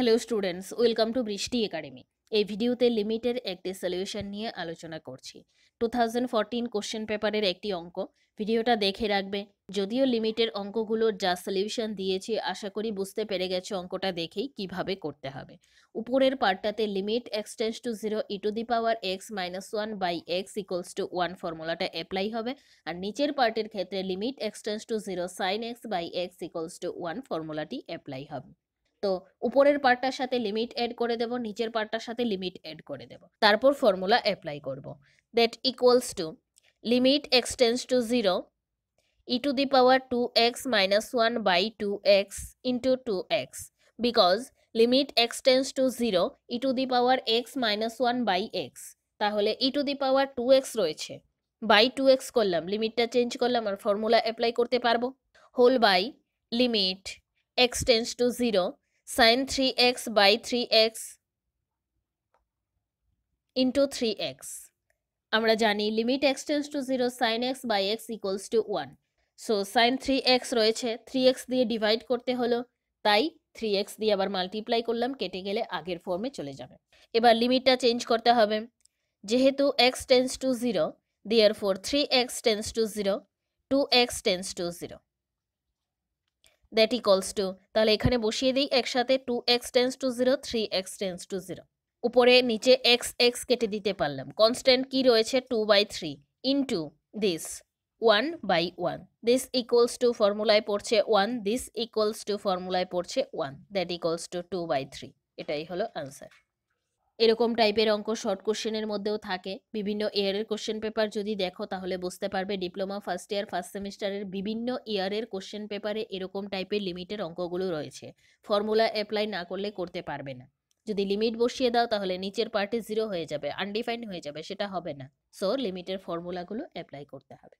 hello students welcome to Brishti academy এই ভিডিওতে লিমিটের একটি সলিউশন নিয়ে আলোচনা করছি টু থাউজেন্ড ফোরটিন কোশ্চেন পেপারের একটি অঙ্ক ভিডিওটা দেখে রাখবে যদিও লিমিটের অঙ্কগুলোর যা সলিউশন দিয়েছি আশা করি বুঝতে পেরে গেছে অঙ্কটা দেখেই কিভাবে করতে হবে উপরের পার্টটাতে limit x tends to zero e to the power x minus one by x equals to one ফর্মুলাটা অ্যাপ্লাই হবে আর নিচের পার্টের ক্ষেত্রে limit x tends to zero sine x by x equals to one ফর্মুলাটি অ্যাপ্লাই হবে তো উপরের পার্টটার সাথে লিমিট অ্যাড করে দেব নিচের পার্টটার সাথে লিমিট অ্যাড করে দেব তারপর ফর্মুলা অ্যাপ্লাই করব that equals to limit x tends to zero e to the power two x minus one by two x into two x because limit x tends to zero e to the power x minus one by x তাহলে e to the power two x রয়েছে by two x করলাম লিমিটটা change করলাম আর formula apply করতে পারবো whole by limit x tends to zero sine three x by three x into three x আমরা জানি limit x tends to zero sine x by x equals to one so sine three x রয়েছে three x দিয়ে divide করতে হলো তাই three x দিয়ে আবার multiply করলাম কেটে গেলে আগের ফর্মে চলে যাবে এবার লিমিটটা চেঞ্জ করতে হবে যেহেতু x tends to zero therefore three x tends to zero two x tends to zero that equals to তাহলে এখানে বসিয়ে দিই একসাথে two x tends to zero three x tends to zero উপরে নিচে এক্স এক্স কেটে দিতে পারলাম কনস্ট্যান্ট কি রয়েছে two by three into this one by one this equals to ফর্মুলায় পড়ছে ওয়ান দিস ইকুয়ালস টু ফর্মুলায় পড়ছে one that equals to two by three এটাই হলো আনসার এরকম টাইপের অঙ্ক শর্ট কোশ্চেনের মধ্যেও থাকে বিভিন্ন ইয়ারের কোশ্চেন পেপার যদি দেখো তাহলে বুঝতে পারবে ডিপ্লোমা ফার্স্ট ইয়ার ফার্স্ট সেমিস্টারের বিভিন্ন ইয়ারের কোশ্চেন পেপারে এরকম টাইপের লিমিটের অঙ্কগুলো রয়েছে ফর্মুলা অ্যাপ্লাই না করলে করতে পারবে না যদি লিমিট বসিয়ে দাও তাহলে নিচের পার্টে জিরো হয়ে যাবে আনডিফাইন্ড হয়ে যাবে সেটা হবে না সো লিমিটের ফর্মুলাগুলো অ্যাপ্লাই করতে হবে